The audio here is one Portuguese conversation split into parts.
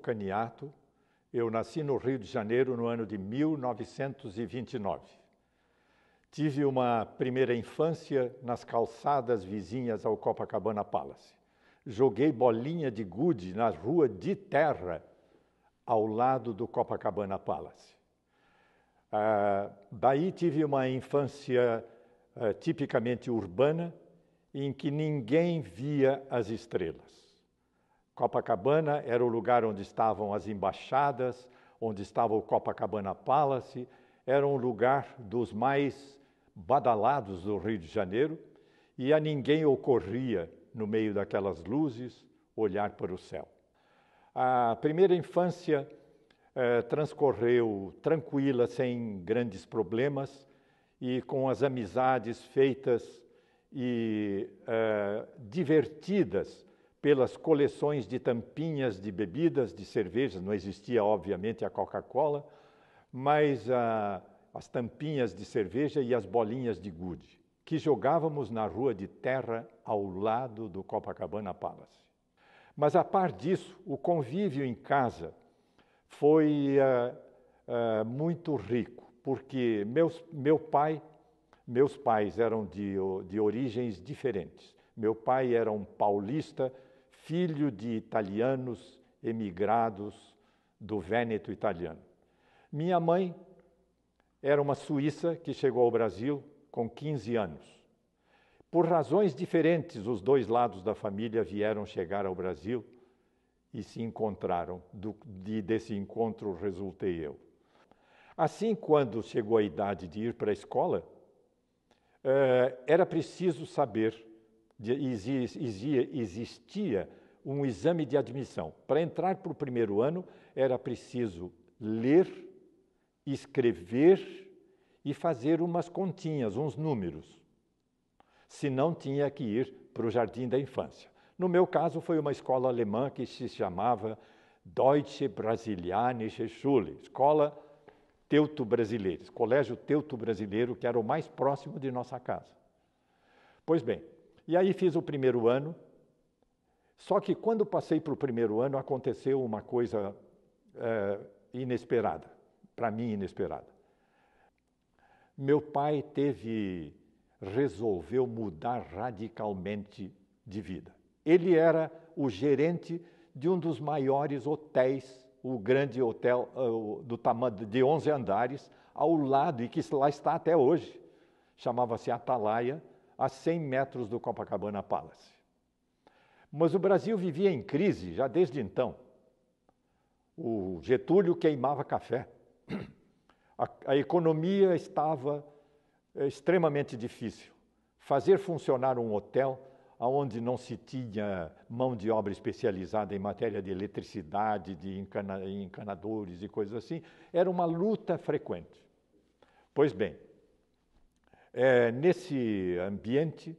Caniato. Eu nasci no Rio de Janeiro no ano de 1929. Tive uma primeira infância nas calçadas vizinhas ao Copacabana Palace. Joguei bolinha de gude na rua de terra ao lado do Copacabana Palace. Ah, daí tive uma infância ah, tipicamente urbana, em que ninguém via as estrelas. Copacabana era o lugar onde estavam as embaixadas, onde estava o Copacabana Palace, era um lugar dos mais badalados do Rio de Janeiro, e a ninguém ocorria, no meio daquelas luzes, olhar para o céu. A primeira infância eh, transcorreu tranquila, sem grandes problemas, e com as amizades feitas e eh, divertidas pelas coleções de tampinhas de bebidas, de cervejas, não existia, obviamente, a Coca-Cola, mas ah, as tampinhas de cerveja e as bolinhas de gude, que jogávamos na rua de terra ao lado do Copacabana Palace. Mas, a par disso, o convívio em casa foi ah, ah, muito rico, porque meus, meu pai, meus pais eram de, de origens diferentes. Meu pai era um paulista filho de italianos emigrados do Vêneto italiano. Minha mãe era uma suíça que chegou ao Brasil com 15 anos. Por razões diferentes, os dois lados da família vieram chegar ao Brasil e se encontraram. Do, de, desse encontro resultei eu. Assim, quando chegou a idade de ir para a escola, eh, era preciso saber existia, existia um exame de admissão. Para entrar para o primeiro ano, era preciso ler, escrever e fazer umas continhas, uns números. Se não, tinha que ir para o jardim da infância. No meu caso, foi uma escola alemã que se chamava Deutsche Brasilianische Schule, Escola Teuto Brasileira, Colégio Teuto Brasileiro, que era o mais próximo de nossa casa. Pois bem, e aí fiz o primeiro ano. Só que quando passei para o primeiro ano, aconteceu uma coisa é, inesperada, para mim inesperada. Meu pai teve, resolveu mudar radicalmente de vida. Ele era o gerente de um dos maiores hotéis, o grande hotel eh, do tamanho de 11 andares, ao lado e que lá está até hoje. Chamava-se Atalaia a 100 metros do Copacabana Palace. Mas o Brasil vivia em crise já desde então. O Getúlio queimava café. A, a economia estava eh, extremamente difícil. Fazer funcionar um hotel onde não se tinha mão de obra especializada em matéria de eletricidade, de encana, encanadores e coisas assim, era uma luta frequente. Pois bem, é nesse ambiente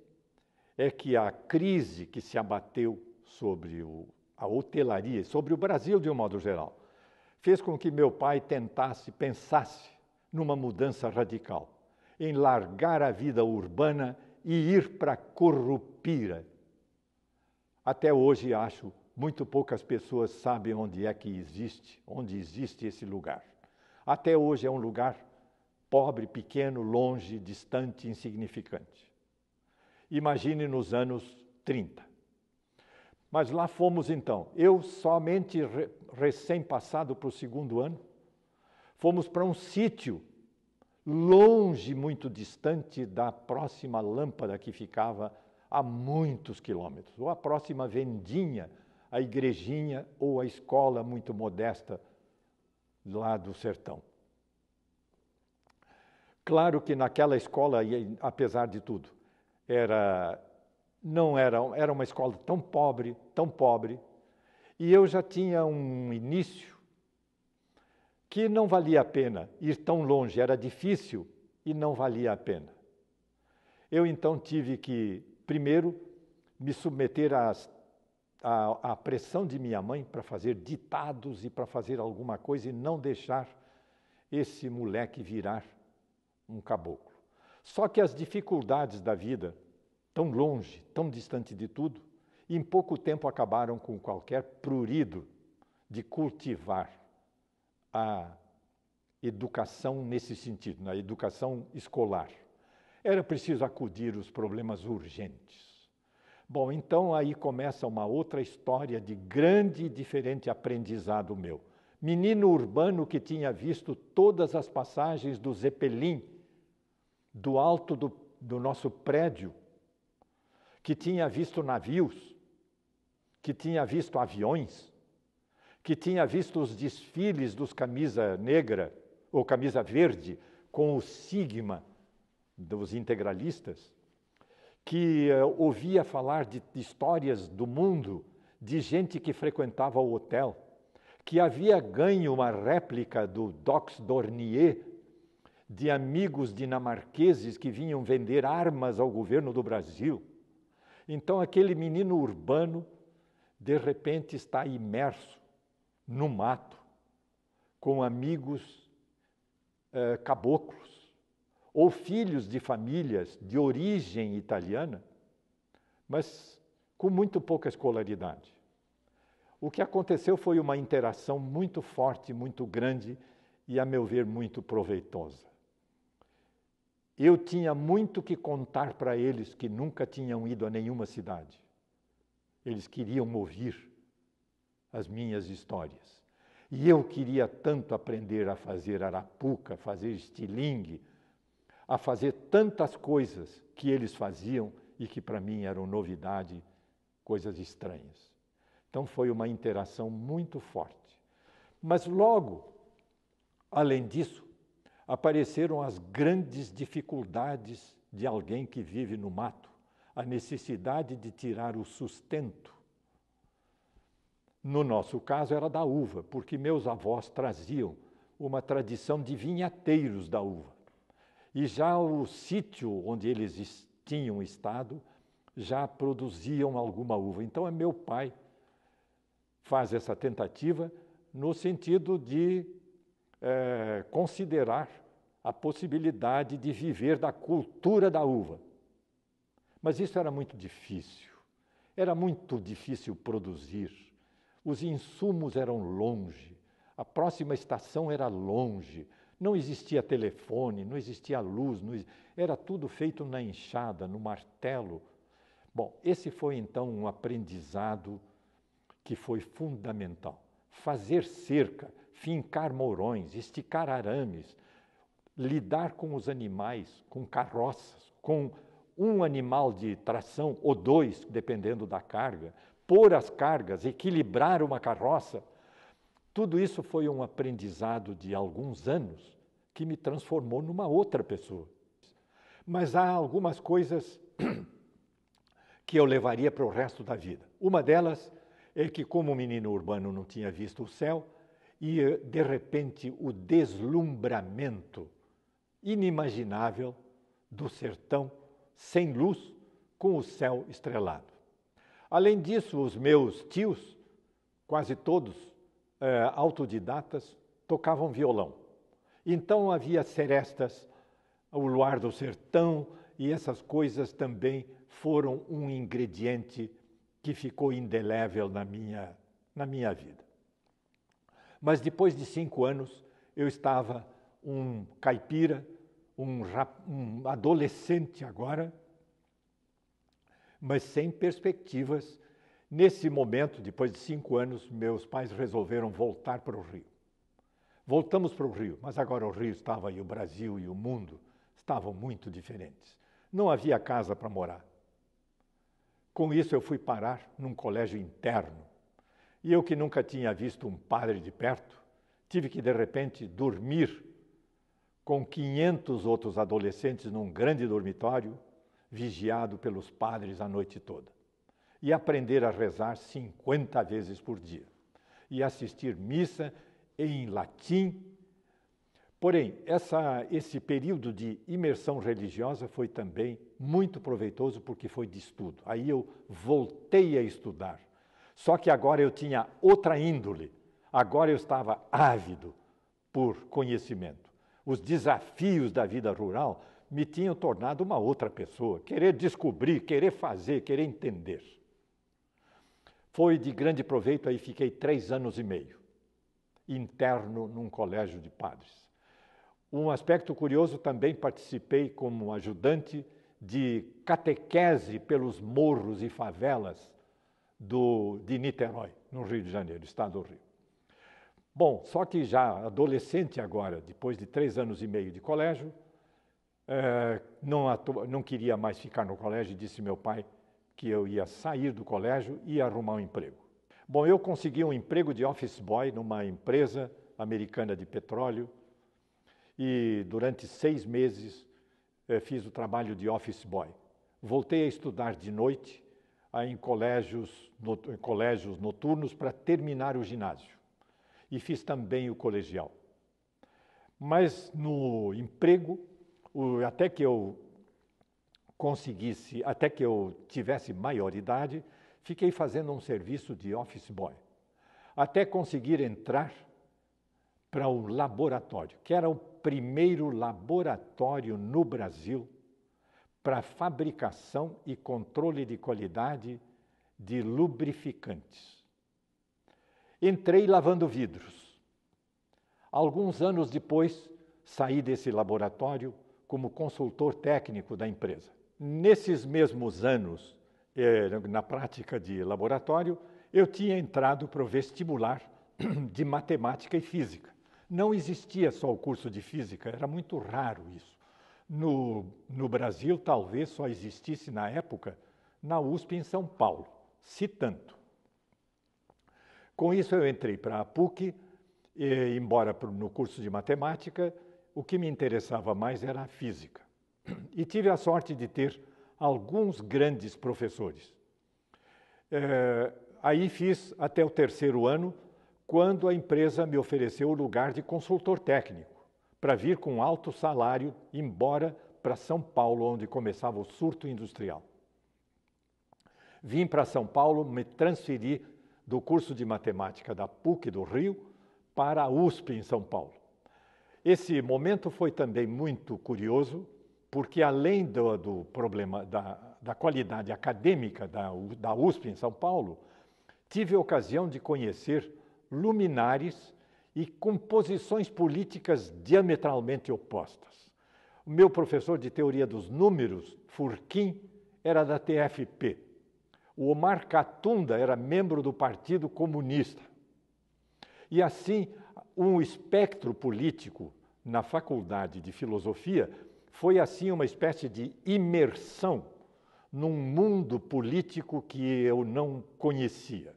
é que a crise que se abateu sobre o, a hotelaria, sobre o Brasil de um modo geral, fez com que meu pai tentasse, pensasse numa mudança radical, em largar a vida urbana e ir para Corrupira. Até hoje acho muito poucas pessoas sabem onde é que existe, onde existe esse lugar. Até hoje é um lugar pobre, pequeno, longe, distante, insignificante. Imagine nos anos 30. Mas lá fomos então. Eu, somente re, recém-passado para o segundo ano, fomos para um sítio, longe, muito distante da próxima lâmpada que ficava a muitos quilômetros, ou a próxima vendinha, a igrejinha ou a escola muito modesta lá do sertão. Claro que naquela escola, apesar de tudo, era não era, era uma escola tão pobre, tão pobre, e eu já tinha um início que não valia a pena ir tão longe, era difícil e não valia a pena. Eu então tive que, primeiro, me submeter às, à, à pressão de minha mãe para fazer ditados e para fazer alguma coisa e não deixar esse moleque virar um caboclo. Só que as dificuldades da vida, tão longe, tão distante de tudo, em pouco tempo acabaram com qualquer prurido de cultivar a educação nesse sentido, na educação escolar. Era preciso acudir os problemas urgentes. Bom, então aí começa uma outra história de grande e diferente aprendizado meu. Menino urbano que tinha visto todas as passagens do Zeppelin do alto do, do nosso prédio, que tinha visto navios, que tinha visto aviões, que tinha visto os desfiles dos camisa negra ou camisa verde com o sigma dos integralistas, que uh, ouvia falar de, de histórias do mundo, de gente que frequentava o hotel, que havia ganho uma réplica do Dox Dornier de amigos dinamarqueses que vinham vender armas ao governo do Brasil. Então, aquele menino urbano, de repente, está imerso no mato, com amigos eh, caboclos, ou filhos de famílias de origem italiana, mas com muito pouca escolaridade. O que aconteceu foi uma interação muito forte, muito grande e, a meu ver, muito proveitosa. Eu tinha muito que contar para eles que nunca tinham ido a nenhuma cidade. Eles queriam ouvir as minhas histórias. E eu queria tanto aprender a fazer arapuca, fazer estilingue, a fazer tantas coisas que eles faziam e que para mim eram novidade, coisas estranhas. Então foi uma interação muito forte. Mas logo, além disso, apareceram as grandes dificuldades de alguém que vive no mato, a necessidade de tirar o sustento. No nosso caso era da uva, porque meus avós traziam uma tradição de vinhateiros da uva. E já o sítio onde eles tinham estado já produziam alguma uva. Então é meu pai faz essa tentativa no sentido de é, considerar a possibilidade de viver da cultura da uva. Mas isso era muito difícil. Era muito difícil produzir. Os insumos eram longe. A próxima estação era longe. Não existia telefone, não existia luz, não existia... era tudo feito na enxada, no martelo. Bom, esse foi então um aprendizado que foi fundamental. Fazer cerca, fincar mourões, esticar arames, lidar com os animais, com carroças, com um animal de tração ou dois, dependendo da carga, pôr as cargas, equilibrar uma carroça, tudo isso foi um aprendizado de alguns anos que me transformou numa outra pessoa. Mas há algumas coisas que eu levaria para o resto da vida. Uma delas é que, como menino urbano não tinha visto o céu, e de repente o deslumbramento inimaginável do sertão sem luz com o céu estrelado. Além disso, os meus tios, quase todos eh, autodidatas, tocavam violão. Então havia serestas, o luar do sertão e essas coisas também foram um ingrediente que ficou indelével na minha, na minha vida. Mas depois de cinco anos, eu estava um caipira, um, um adolescente agora, mas sem perspectivas. Nesse momento, depois de cinco anos, meus pais resolveram voltar para o Rio. Voltamos para o Rio, mas agora o Rio estava e o Brasil e o mundo estavam muito diferentes. Não havia casa para morar. Com isso, eu fui parar num colégio interno. E eu, que nunca tinha visto um padre de perto, tive que, de repente, dormir com 500 outros adolescentes num grande dormitório, vigiado pelos padres a noite toda. E aprender a rezar 50 vezes por dia. E assistir missa em latim. Porém, essa, esse período de imersão religiosa foi também muito proveitoso porque foi de estudo. Aí eu voltei a estudar. Só que agora eu tinha outra índole. Agora eu estava ávido por conhecimento os desafios da vida rural me tinham tornado uma outra pessoa, querer descobrir, querer fazer, querer entender. Foi de grande proveito, aí fiquei três anos e meio, interno num colégio de padres. Um aspecto curioso também participei como ajudante de catequese pelos morros e favelas do, de Niterói, no Rio de Janeiro, estado do Rio. Bom, só que já adolescente agora, depois de três anos e meio de colégio, é, não, não queria mais ficar no colégio e disse meu pai que eu ia sair do colégio e arrumar um emprego. Bom, eu consegui um emprego de office boy numa empresa americana de petróleo e durante seis meses eh, fiz o trabalho de office boy. Voltei a estudar de noite em colégios, no, em colégios noturnos para terminar o ginásio e fiz também o colegial. Mas no emprego, até que eu conseguisse, até que eu tivesse maioridade, fiquei fazendo um serviço de office boy, até conseguir entrar para o laboratório, que era o primeiro laboratório no Brasil para fabricação e controle de qualidade de lubrificantes. Entrei lavando vidros. Alguns anos depois, saí desse laboratório como consultor técnico da empresa. Nesses mesmos anos, eh, na prática de laboratório, eu tinha entrado para o vestibular de matemática e física. Não existia só o curso de física, era muito raro isso. No, no Brasil, talvez só existisse na época na USP em São Paulo, se tanto. Com isso, eu entrei para a PUC, e, embora no curso de matemática, o que me interessava mais era a física. E tive a sorte de ter alguns grandes professores. É, aí fiz até o terceiro ano, quando a empresa me ofereceu o lugar de consultor técnico, para vir com alto salário embora para São Paulo, onde começava o surto industrial. Vim para São Paulo, me transferi do curso de matemática da PUC do Rio para a USP em São Paulo. Esse momento foi também muito curioso, porque além do, do problema da, da, qualidade acadêmica da, da USP em São Paulo, tive a ocasião de conhecer luminares e composições políticas diametralmente opostas. O meu professor de teoria dos números, Furquim, era da TFP, o Omar Catunda era membro do Partido Comunista. E assim, um espectro político na faculdade de filosofia foi assim uma espécie de imersão num mundo político que eu não conhecia.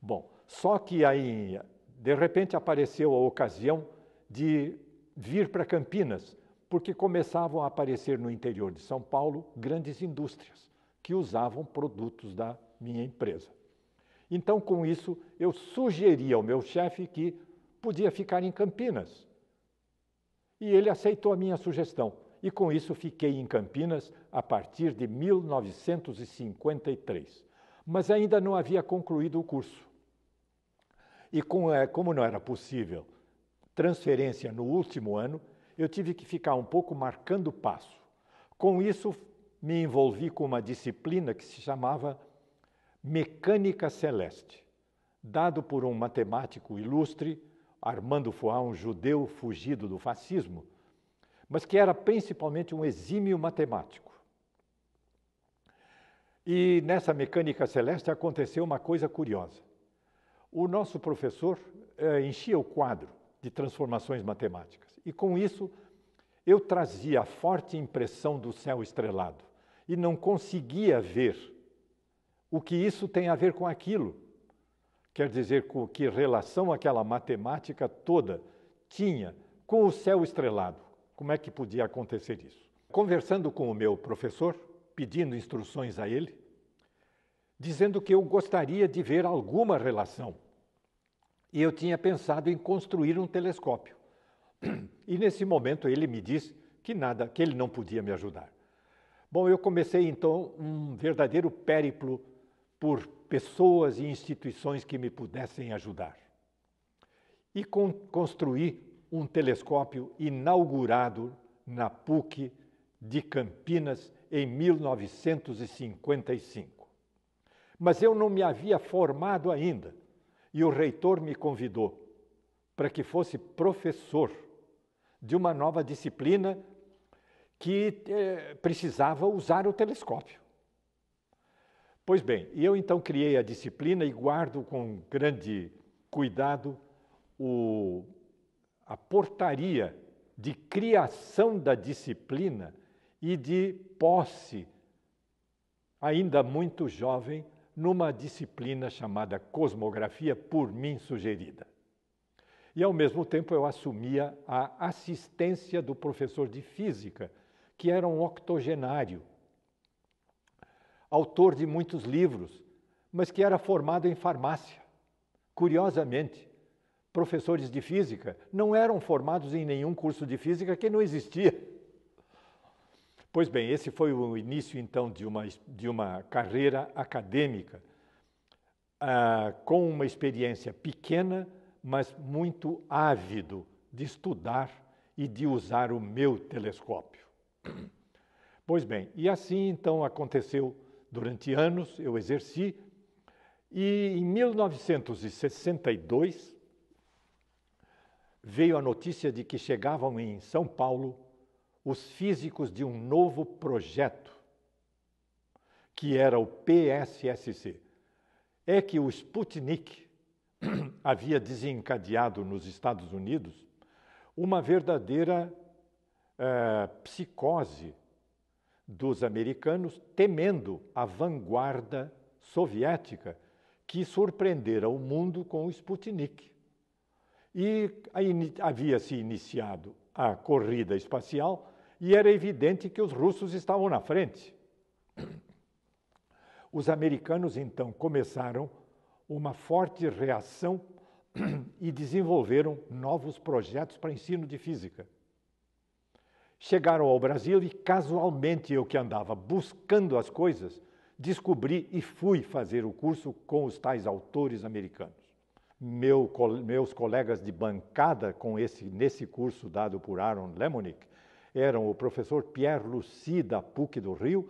Bom, só que aí, de repente, apareceu a ocasião de vir para Campinas, porque começavam a aparecer no interior de São Paulo grandes indústrias que usavam produtos da minha empresa. Então, com isso, eu sugeri ao meu chefe que podia ficar em Campinas. E ele aceitou a minha sugestão. E com isso fiquei em Campinas a partir de 1953. Mas ainda não havia concluído o curso. E é, como não era possível transferência no último ano, eu tive que ficar um pouco marcando passo. Com isso, me envolvi com uma disciplina que se chamava Mecânica Celeste, dado por um matemático ilustre, Armando Foá, um judeu fugido do fascismo, mas que era principalmente um exímio matemático. E nessa mecânica celeste aconteceu uma coisa curiosa. O nosso professor eh, enchia o quadro de transformações matemáticas, e com isso eu trazia a forte impressão do céu estrelado e não conseguia ver o que isso tem a ver com aquilo. Quer dizer, com que relação aquela matemática toda tinha com o céu estrelado. Como é que podia acontecer isso? Conversando com o meu professor, pedindo instruções a ele, dizendo que eu gostaria de ver alguma relação. E eu tinha pensado em construir um telescópio. E nesse momento ele me disse que nada, que ele não podia me ajudar. Bom, eu comecei então um verdadeiro périplo por pessoas e instituições que me pudessem ajudar. E con construí um telescópio inaugurado na PUC de Campinas em 1955. Mas eu não me havia formado ainda e o reitor me convidou para que fosse professor de uma nova disciplina que eh, precisava usar o telescópio. Pois bem, eu então criei a disciplina e guardo com grande cuidado o, a portaria de criação da disciplina e de posse, ainda muito jovem, numa disciplina chamada Cosmografia, por mim sugerida. E, ao mesmo tempo, eu assumia a assistência do professor de Física que era um octogenário, autor de muitos livros, mas que era formado em farmácia. Curiosamente, professores de física não eram formados em nenhum curso de física que não existia. Pois bem, esse foi o início então de uma, de uma carreira acadêmica, ah, com uma experiência pequena, mas muito ávido de estudar e de usar o meu telescópio. Pois bem, e assim então aconteceu durante anos, eu exerci, e em 1962 veio a notícia de que chegavam em São Paulo os físicos de um novo projeto, que era o PSSC. É que o Sputnik havia desencadeado nos Estados Unidos uma verdadeira uh, psicose dos americanos temendo a vanguarda soviética que surpreendera o mundo com o Sputnik. E havia-se iniciado a corrida espacial e era evidente que os russos estavam na frente. Os americanos então começaram uma forte reação e desenvolveram novos projetos para ensino de física. Chegaram ao Brasil e casualmente eu que andava buscando as coisas, descobri e fui fazer o curso com os tais autores americanos. Meu, meus colegas de bancada com esse, nesse curso dado por Aaron Lemonick eram o professor Pierre Lucy, da PUC do Rio,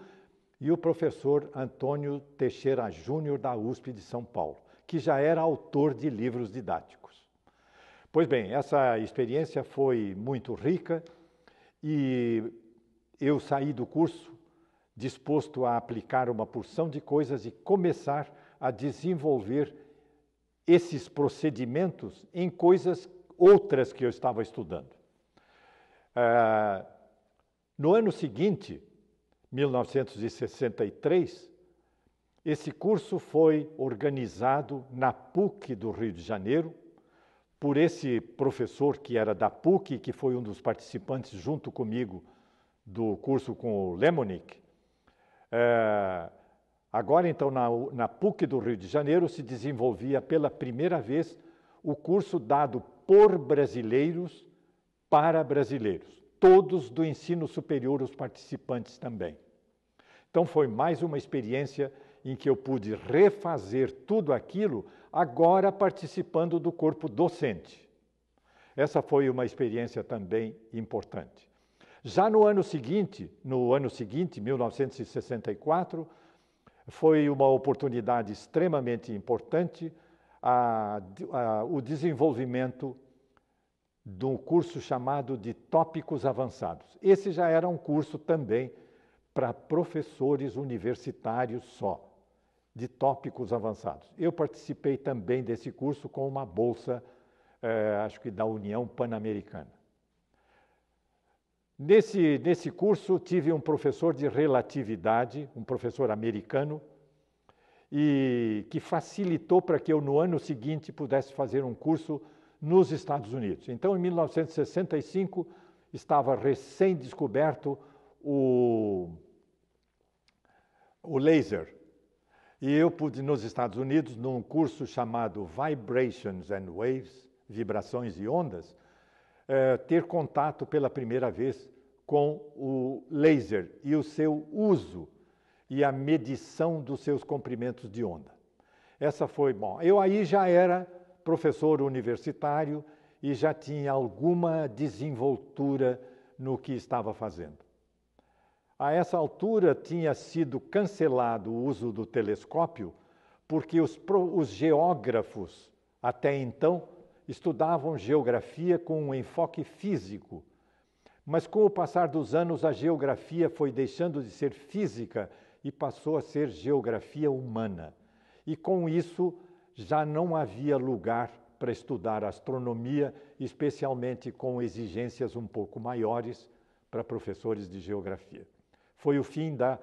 e o professor Antônio Teixeira Júnior, da USP de São Paulo, que já era autor de livros didáticos. Pois bem, essa experiência foi muito rica e eu saí do curso disposto a aplicar uma porção de coisas e começar a desenvolver esses procedimentos em coisas outras que eu estava estudando. Ah, no ano seguinte, 1963, esse curso foi organizado na PUC do Rio de Janeiro por esse professor que era da PUC, que foi um dos participantes junto comigo do curso com o Lemonick. É, eh, agora, então, na, na PUC do Rio de Janeiro se desenvolvia pela primeira vez o curso dado por brasileiros para brasileiros, todos do ensino superior, os participantes também. Então, foi mais uma experiência em que eu pude refazer tudo aquilo, agora participando do corpo docente. Essa foi uma experiência também importante. Já no ano seguinte, no ano seguinte, 1964, foi uma oportunidade extremamente importante a, a, o desenvolvimento de um curso chamado de Tópicos Avançados. Esse já era um curso também para professores universitários só de tópicos avançados. Eu participei também desse curso com uma bolsa, eh, acho que da União Pan-Americana. Nesse, nesse curso, tive um professor de relatividade, um professor americano, e que facilitou para que eu, no ano seguinte, pudesse fazer um curso nos Estados Unidos. Então, em 1965, estava recém-descoberto o, o laser, e eu pude, nos Estados Unidos, num curso chamado Vibrations and Waves, Vibrações e Ondas, eh, ter contato pela primeira vez com o laser e o seu uso e a medição dos seus comprimentos de onda. Essa foi, bom, eu aí já era professor universitário e já tinha alguma desenvoltura no que estava fazendo. A essa altura tinha sido cancelado o uso do telescópio porque os, os geógrafos, até então, estudavam geografia com um enfoque físico. Mas com o passar dos anos, a geografia foi deixando de ser física e passou a ser geografia humana. E com isso, já não havia lugar para estudar astronomia, especialmente com exigências um pouco maiores para professores de geografia. Foi o fim da,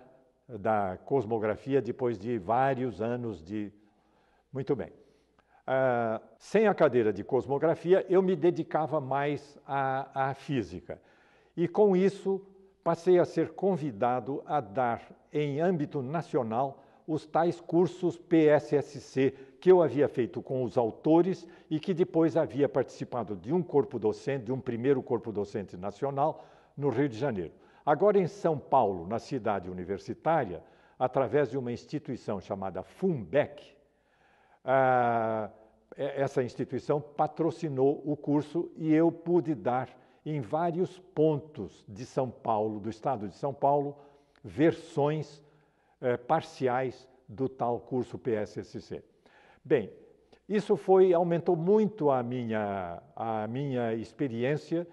da cosmografia depois de vários anos de. Muito bem. Uh, sem a cadeira de cosmografia, eu me dedicava mais à, à física. E com isso, passei a ser convidado a dar, em âmbito nacional, os tais cursos PSSC que eu havia feito com os autores e que depois havia participado de um corpo docente, de um primeiro corpo docente nacional no Rio de Janeiro. Agora, em São Paulo, na cidade universitária, através de uma instituição chamada FUMBEC, ah, é, essa instituição patrocinou o curso e eu pude dar em vários pontos de São Paulo, do estado de São Paulo, versões eh, parciais do tal curso PSSC. Bem, isso foi aumentou muito a minha a minha experiência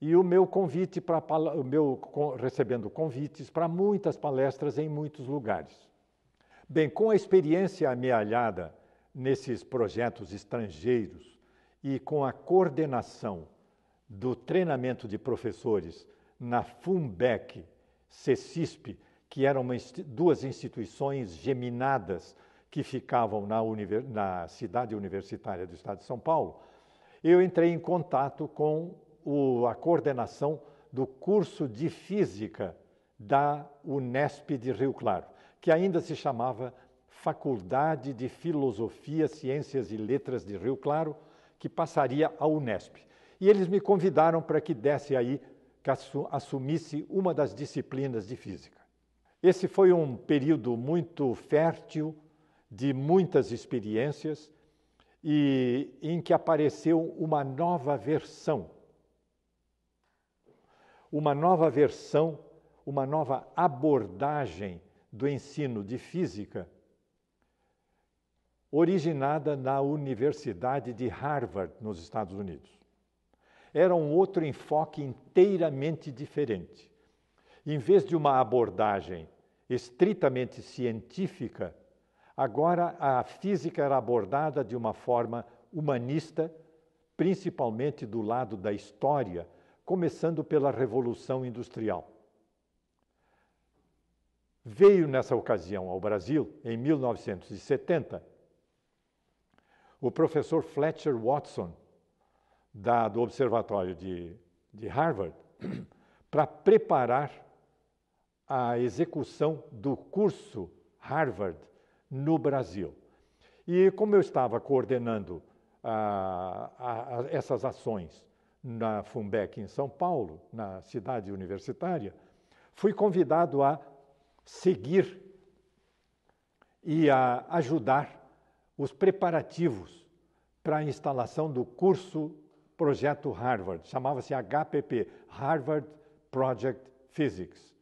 e o meu convite para o meu recebendo convites para muitas palestras em muitos lugares. Bem, com a experiência amealhada nesses projetos estrangeiros e com a coordenação do treinamento de professores na FUMBEC, CECISP, que eram duas instituições geminadas que ficavam na, na cidade universitária do estado de São Paulo, eu entrei em contato com o, a coordenação do curso de Física da Unesp de Rio Claro, que ainda se chamava Faculdade de Filosofia, Ciências e Letras de Rio Claro, que passaria à Unesp. E eles me convidaram para que desse aí, que assumisse uma das disciplinas de Física. Esse foi um período muito fértil, de muitas experiências, e em que apareceu uma nova versão uma nova versão, uma nova abordagem do ensino de física, originada na Universidade de Harvard, nos Estados Unidos. Era um outro enfoque inteiramente diferente. Em vez de uma abordagem estritamente científica, agora a física era abordada de uma forma humanista, principalmente do lado da história, começando pela Revolução Industrial. Veio nessa ocasião ao Brasil, em 1970, o professor Fletcher Watson, da, do Observatório de, de Harvard, para preparar a execução do curso Harvard no Brasil. E como eu estava coordenando ah, a, a essas ações na FUNBEC em São Paulo, na cidade universitária, fui convidado a seguir e a ajudar os preparativos para a instalação do curso Projeto Harvard, chamava-se HPP Harvard Project Physics.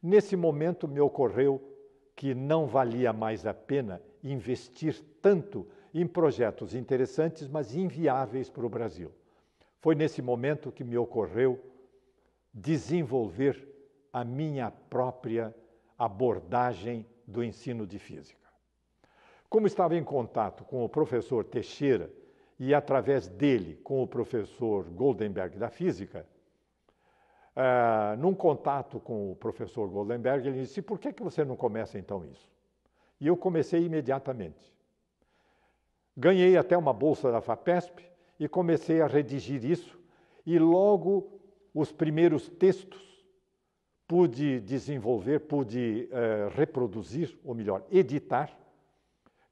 Nesse momento me ocorreu que não valia mais a pena investir tanto em projetos interessantes, mas inviáveis para o Brasil. Foi nesse momento que me ocorreu desenvolver a minha própria abordagem do ensino de física. Como estava em contato com o professor Teixeira e, através dele, com o professor Goldenberg da física, uh, num contato com o professor Goldenberg, ele disse: Por que, que você não começa então isso? E eu comecei imediatamente. Ganhei até uma bolsa da FAPESP e comecei a redigir isso, e logo os primeiros textos pude desenvolver, pude eh, reproduzir, ou melhor, editar,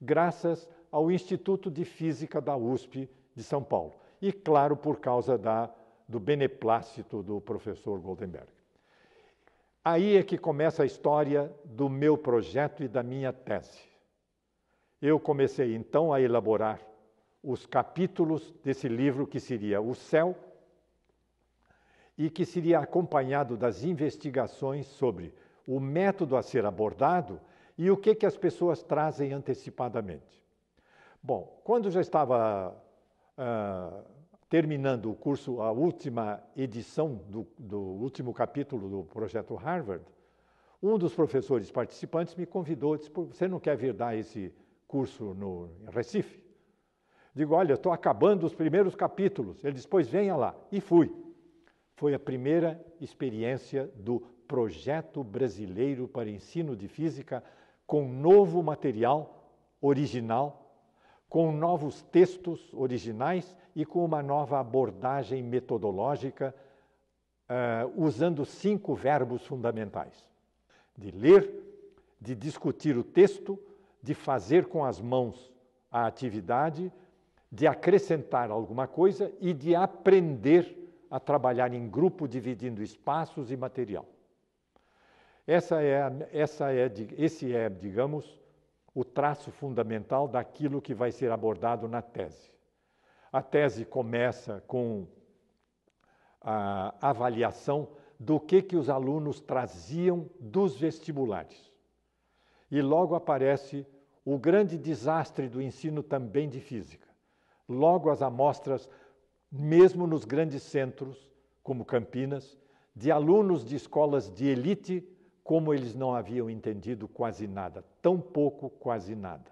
graças ao Instituto de Física da USP de São Paulo. E, claro, por causa da, do beneplácito do professor Goldenberg. Aí é que começa a história do meu projeto e da minha tese. Eu comecei então a elaborar os capítulos desse livro que seria O Céu e que seria acompanhado das investigações sobre o método a ser abordado e o que, que as pessoas trazem antecipadamente. Bom, quando já estava uh, terminando o curso, a última edição do, do último capítulo do projeto Harvard, um dos professores participantes me convidou, disse, você não quer vir dar esse curso no em Recife. Digo, olha, estou acabando os primeiros capítulos. Ele disse, pois venha lá. E fui. Foi a primeira experiência do Projeto Brasileiro para Ensino de Física com novo material original, com novos textos originais e com uma nova abordagem metodológica, uh, usando cinco verbos fundamentais: de ler, de discutir o texto, de fazer com as mãos a atividade, de acrescentar alguma coisa e de aprender a trabalhar em grupo, dividindo espaços e material. Essa é, essa é, esse é, digamos, o traço fundamental daquilo que vai ser abordado na tese. A tese começa com a avaliação do que, que os alunos traziam dos vestibulares. E logo aparece o grande desastre do ensino também de física. Logo, as amostras, mesmo nos grandes centros, como Campinas, de alunos de escolas de elite, como eles não haviam entendido quase nada, tão pouco, quase nada.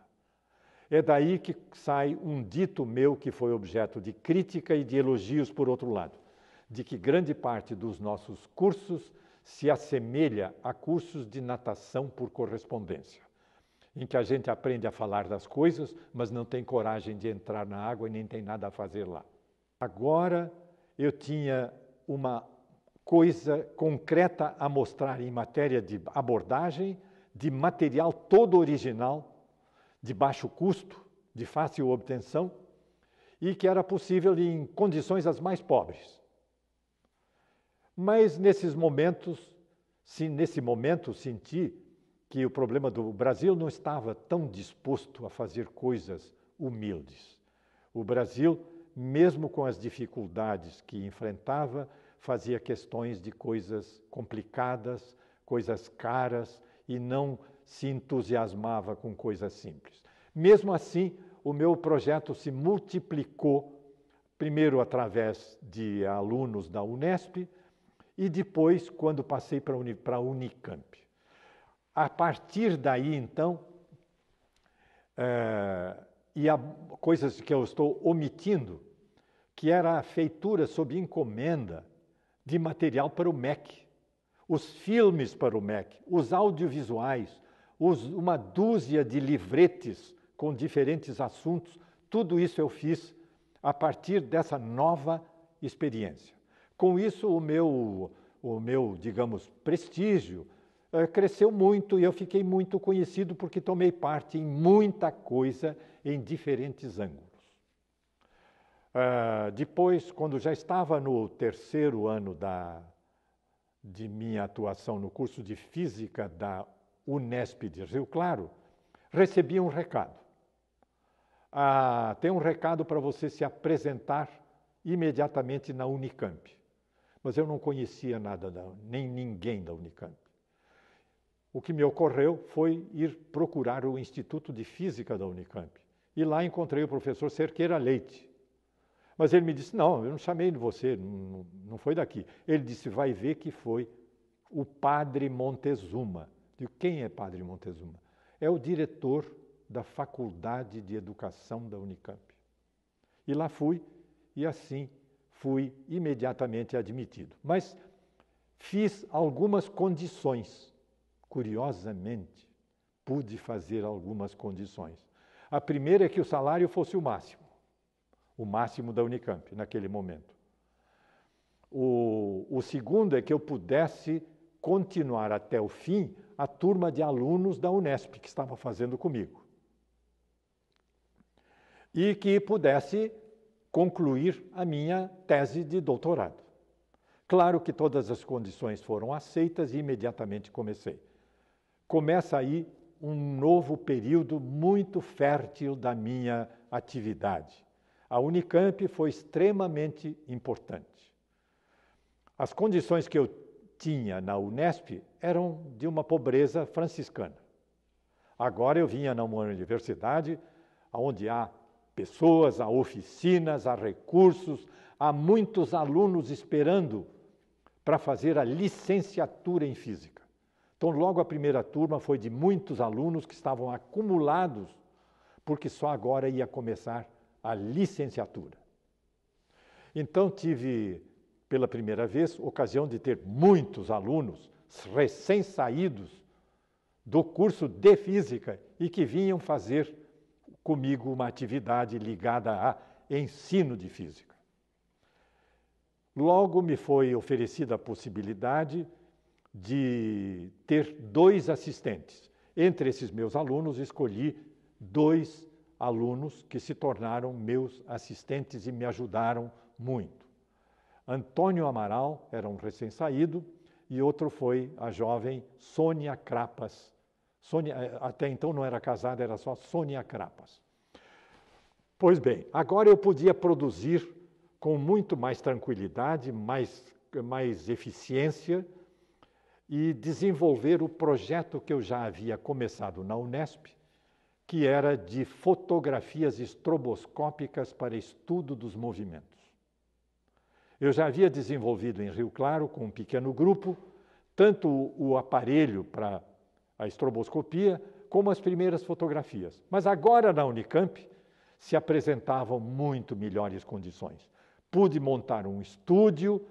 É daí que sai um dito meu que foi objeto de crítica e de elogios, por outro lado, de que grande parte dos nossos cursos se assemelha a cursos de natação por correspondência em que a gente aprende a falar das coisas, mas não tem coragem de entrar na água e nem tem nada a fazer lá. Agora eu tinha uma coisa concreta a mostrar em matéria de abordagem, de material todo original, de baixo custo, de fácil obtenção e que era possível em condições as mais pobres. Mas nesses momentos, se nesse momento senti que o problema do Brasil não estava tão disposto a fazer coisas humildes. O Brasil, mesmo com as dificuldades que enfrentava, fazia questões de coisas complicadas, coisas caras e não se entusiasmava com coisas simples. Mesmo assim, o meu projeto se multiplicou, primeiro através de alunos da Unesp e depois quando passei para a Unicamp. A partir daí, então, é, e há coisas que eu estou omitindo, que era a feitura sob encomenda de material para o MEC, os filmes para o MEC, os audiovisuais, os, uma dúzia de livretes com diferentes assuntos, tudo isso eu fiz a partir dessa nova experiência. Com isso, o meu, o meu digamos, prestígio, ah, cresceu muito e eu fiquei muito conhecido porque tomei parte em muita coisa em diferentes ângulos. Uh, depois, quando já estava no terceiro ano da, de minha atuação no curso de Física da Unesp de Rio Claro, recebi um recado. Ah, tem um recado para você se apresentar imediatamente na Unicamp. Mas eu não conhecia nada, da, nem ninguém da Unicamp o que me ocorreu foi ir procurar o Instituto de Física da Unicamp. E lá encontrei o professor Cerqueira Leite. Mas ele me disse: Não, eu não chamei de você, não, não foi daqui. Ele disse: Vai ver que foi o padre Montezuma. Digo, quem é padre Montezuma? É o diretor da Faculdade de Educação da Unicamp. E lá fui, e assim fui imediatamente admitido. Mas fiz algumas condições curiosamente, pude fazer algumas condições. A primeira é que o salário fosse o máximo, o máximo da Unicamp naquele momento. O, o segundo é que eu pudesse continuar até o fim a turma de alunos da Unesp que estava fazendo comigo. E que pudesse concluir a minha tese de doutorado. Claro que todas as condições foram aceitas e imediatamente comecei começa aí um novo período muito fértil da minha atividade. A Unicamp foi extremamente importante. As condições que eu tinha na Unesp eram de uma pobreza franciscana. Agora eu vinha numa universidade onde há pessoas, há oficinas, há recursos, há muitos alunos esperando para fazer a licenciatura em física. Então, logo a primeira turma foi de muitos alunos que estavam acumulados, porque só agora ia começar a licenciatura. Então, tive, pela primeira vez, ocasião de ter muitos alunos recém-saídos do curso de física e que vinham fazer comigo uma atividade ligada a ensino de física. Logo me foi oferecida a possibilidade de ter dois assistentes. Entre esses meus alunos, escolhi dois alunos que se tornaram meus assistentes e me ajudaram muito. Antônio Amaral era um recém-saído e outro foi a jovem Sônia Crapas. Sônia, eh, até então não era casada, era só Sônia Crapas. Pois bem, agora eu podia produzir com muito mais tranquilidade, mais, mais eficiência, e desenvolver o projeto que eu já havia começado na Unesp, que era de fotografias estroboscópicas para estudo dos movimentos. Eu já havia desenvolvido em Rio Claro, com um pequeno grupo, tanto o aparelho para a estroboscopia, como as primeiras fotografias. Mas agora na Unicamp se apresentavam muito melhores condições. Pude montar um estúdio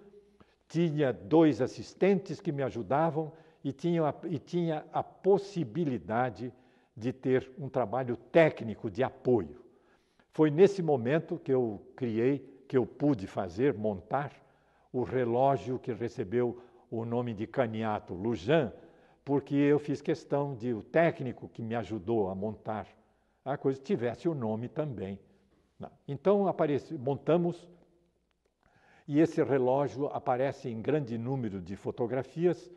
tinha dois assistentes que me ajudavam e tinha, a, e tinha a possibilidade de ter um trabalho técnico de apoio. Foi nesse momento que eu criei, que eu pude fazer, montar o relógio que recebeu o nome de Caniato Lujan, porque eu fiz questão de o técnico que me ajudou a montar a coisa tivesse o nome também. Então apareci, montamos e esse relógio aparece em grande número de fotografias,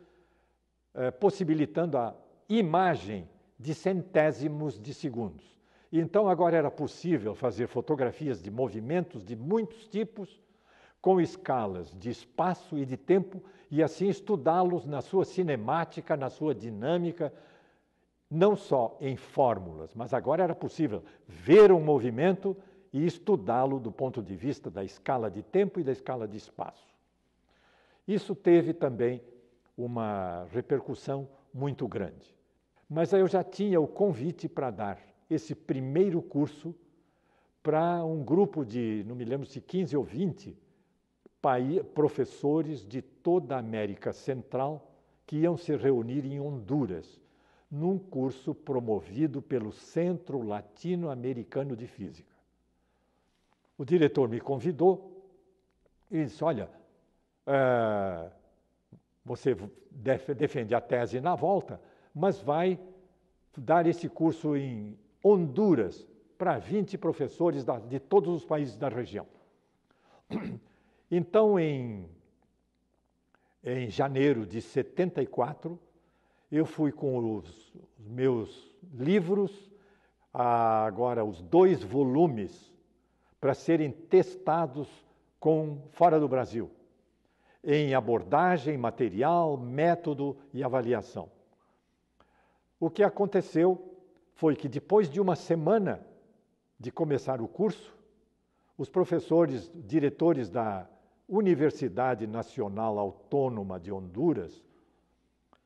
eh, possibilitando a imagem de centésimos de segundos. E então agora era possível fazer fotografias de movimentos de muitos tipos, com escalas de espaço e de tempo, e assim estudá-los na sua cinemática, na sua dinâmica, não só em fórmulas, mas agora era possível ver um movimento e estudá-lo do ponto de vista da escala de tempo e da escala de espaço. Isso teve também uma repercussão muito grande. Mas eu já tinha o convite para dar esse primeiro curso para um grupo de, não me lembro se 15 ou 20 professores de toda a América Central que iam se reunir em Honduras, num curso promovido pelo Centro Latino-Americano de Física. O diretor me convidou e disse: Olha, é, você def defende a tese na volta, mas vai dar esse curso em Honduras para 20 professores da, de todos os países da região. Então, em, em janeiro de 74, eu fui com os meus livros, ah, agora os dois volumes para serem testados com, fora do Brasil, em abordagem, material, método e avaliação. O que aconteceu foi que depois de uma semana de começar o curso, os professores, diretores da Universidade Nacional Autônoma de Honduras,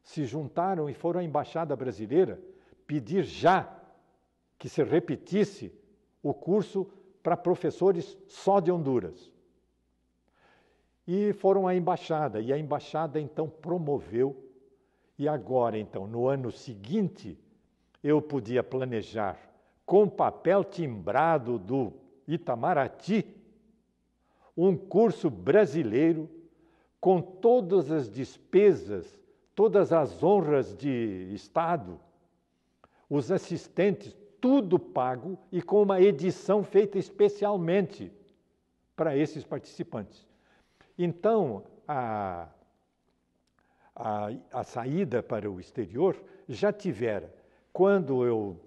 se juntaram e foram à Embaixada Brasileira pedir já que se repetisse o curso para professores só de Honduras. E foram à embaixada, e a embaixada então promoveu. E agora, então, no ano seguinte, eu podia planejar com papel timbrado do Itamaraty um curso brasileiro com todas as despesas, todas as honras de Estado, os assistentes, tudo pago e com uma edição feita especialmente para esses participantes. Então, a, a, a saída para o exterior já tivera. Quando eu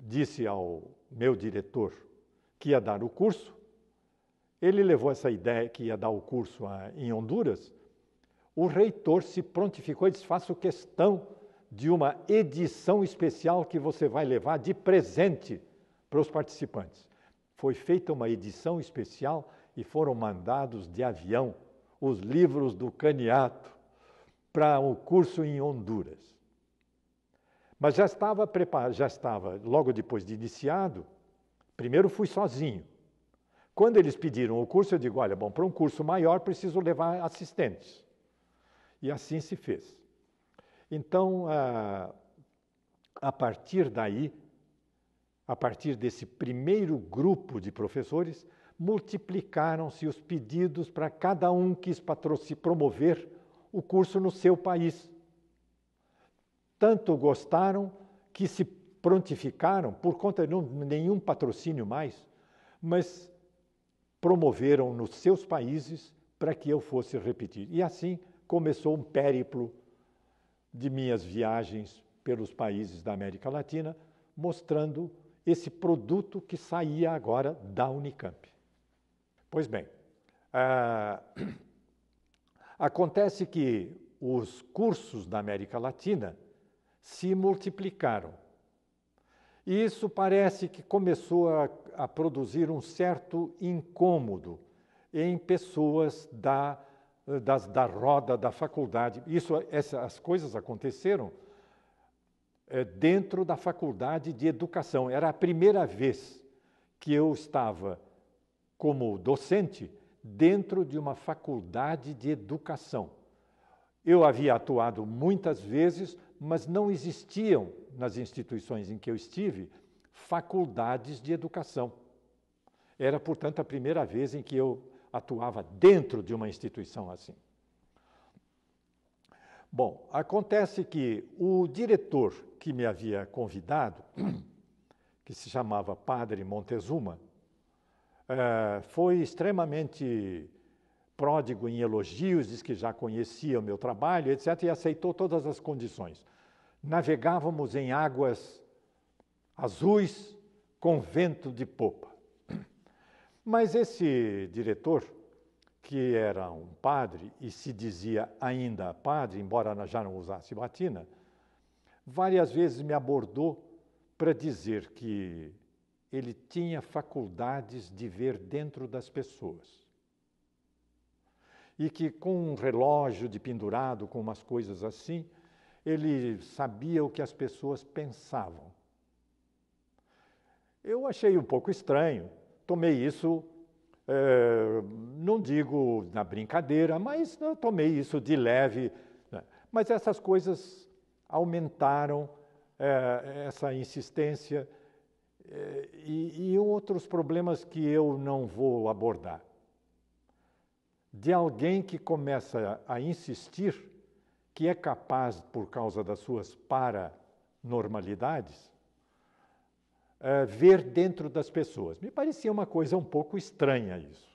disse ao meu diretor que ia dar o curso, ele levou essa ideia que ia dar o curso a, em Honduras, o reitor se prontificou e disse: faço questão de uma edição especial que você vai levar de presente para os participantes. Foi feita uma edição especial e foram mandados de avião os livros do Caniato para o um curso em Honduras. Mas já estava preparado, já estava logo depois de iniciado. Primeiro fui sozinho. Quando eles pediram o curso, eu digo: olha, bom, para um curso maior preciso levar assistentes. E assim se fez. Então, a, a partir daí, a partir desse primeiro grupo de professores, multiplicaram-se os pedidos para cada um quis promover o curso no seu país. Tanto gostaram que se prontificaram, por conta de nenhum patrocínio mais, mas promoveram nos seus países para que eu fosse repetir. E assim começou um périplo de minhas viagens pelos países da América Latina, mostrando esse produto que saía agora da Unicamp. Pois bem, ah, acontece que os cursos da América Latina se multiplicaram. E isso parece que começou a, a produzir um certo incômodo em pessoas da eh, da roda da faculdade. Isso, essas coisas aconteceram é, dentro da faculdade de educação. Era a primeira vez que eu estava como docente dentro de uma faculdade de educação. Eu havia atuado muitas vezes, mas não existiam nas instituições em que eu estive faculdades de educação. Era, portanto, a primeira vez em que eu atuava dentro de uma instituição assim. Bom, acontece que o diretor que me havia convidado, que se chamava Padre Montezuma, eh, foi extremamente pródigo em elogios, diz que já conhecia o meu trabalho, etc., e aceitou todas as condições. Navegávamos em águas azuis com vento de popa. Mas esse diretor, que era um padre e se dizia ainda padre, embora já não usasse batina, várias vezes me abordou para dizer que ele tinha faculdades de ver dentro das pessoas. E que com um relógio de pendurado, com umas coisas assim, ele sabia o que as pessoas pensavam. Eu achei um pouco estranho, tomei isso, é, não digo na brincadeira, mas tomei isso de leve. Né? Mas essas coisas aumentaram é, essa insistência é, e, e outros problemas que eu não vou abordar. De alguém que começa a insistir, que é capaz, por causa das suas paranormalidades, uh, ver dentro das pessoas. Me parecia uma coisa um pouco estranha isso.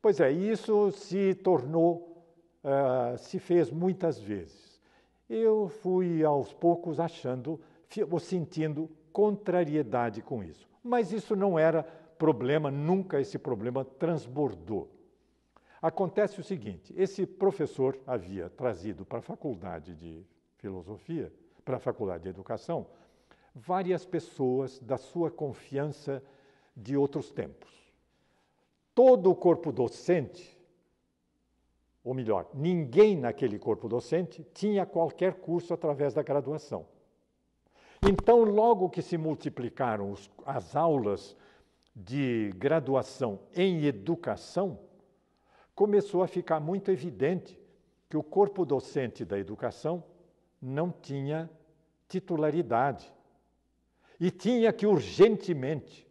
Pois é, isso se tornou, uh, se fez muitas vezes. Eu fui aos poucos achando, ou sentindo contrariedade com isso. Mas isso não era problema, nunca esse problema transbordou. Acontece o seguinte: esse professor havia trazido para a faculdade de filosofia, para a faculdade de educação, várias pessoas da sua confiança de outros tempos. Todo o corpo docente, ou melhor, ninguém naquele corpo docente tinha qualquer curso através da graduação. Então, logo que se multiplicaram os, as aulas de graduação em educação, começou a ficar muito evidente que o corpo docente da educação não tinha titularidade e tinha que urgentemente